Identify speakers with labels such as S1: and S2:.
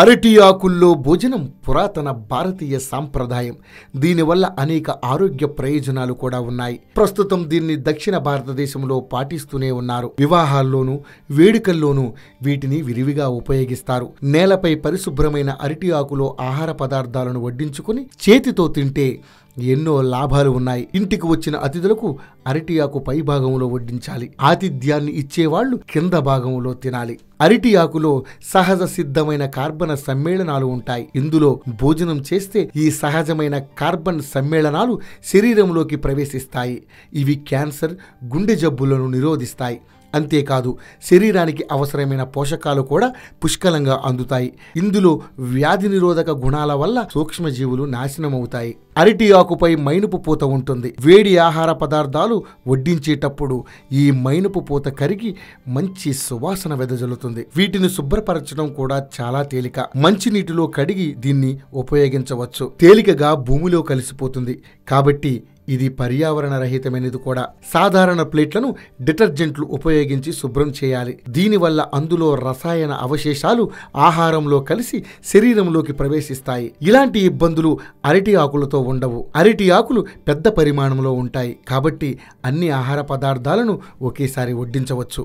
S1: అరటి ఆకుల్లో భోజనం పురాతన భారతీయ సాంప్రదాయం దీనివల్ల అనేక ఆరోగ్య ప్రయోజనాలు కూడా ఉన్నాయి ప్రస్తుతం దీన్ని దక్షిణ భారతదేశంలో పాటిస్తూనే ఉన్నారు వివాహాల్లోనూ వేడుకల్లోనూ వీటిని విరివిగా ఉపయోగిస్తారు నేలపై పరిశుభ్రమైన అరటి ఆకులో ఆహార పదార్థాలను వడ్డించుకుని చేతితో తింటే ఎన్నో లాభాలు ఉన్నాయి ఇంటికి వచ్చిన అతిథులకు అరటి ఆకు పై భాగంలో వడ్డించాలి ఆతిథ్యాన్ని ఇచ్చేవాళ్లు కింద భాగంలో తినాలి అరటి ఆకులో సహజ సిద్ధమైన కార్బన్ సమ్మేళనాలు ఉంటాయి ఇందులో భోజనం చేస్తే ఈ సహజమైన కార్బన్ సమ్మేళనాలు శరీరంలోకి ప్రవేశిస్తాయి ఇవి క్యాన్సర్ గుండె జబ్బులను నిరోధిస్తాయి అంతేకాదు శరీరానికి అవసరమైన పోషకాలు కూడా పుష్కలంగా అందుతాయి ఇందులో వ్యాధి నిరోధక గుణాల వల్ల సూక్ష్మజీవులు నాశనం అవుతాయి అరటి ఆకుపై మైనపు పూత ఉంటుంది వేడి ఆహార పదార్థాలు వడ్డించేటప్పుడు ఈ మైనపు పూత కరిగి మంచి సువాసన వెదజల్లుతుంది వీటిని శుభ్రపరచడం కూడా చాలా తేలిక మంచి నీటిలో కడిగి దీన్ని ఉపయోగించవచ్చు తేలికగా భూమిలో కలిసిపోతుంది కాబట్టి ఇది పర్యావరణ రహితమైనది కూడా సాధారణ ప్లేట్లను డిటర్జెంట్లు ఉపయోగించి శుభ్రం చేయాలి దీనివల్ల అందులో రసాయన అవశేషాలు ఆహారంలో కలిసి శరీరంలోకి ప్రవేశిస్తాయి ఇలాంటి ఇబ్బందులు అరటి ఆకులతో ఉండవు అరటి ఆకులు పెద్ద పరిమాణంలో ఉంటాయి కాబట్టి అన్ని ఆహార పదార్థాలను ఒకేసారి వడ్డించవచ్చు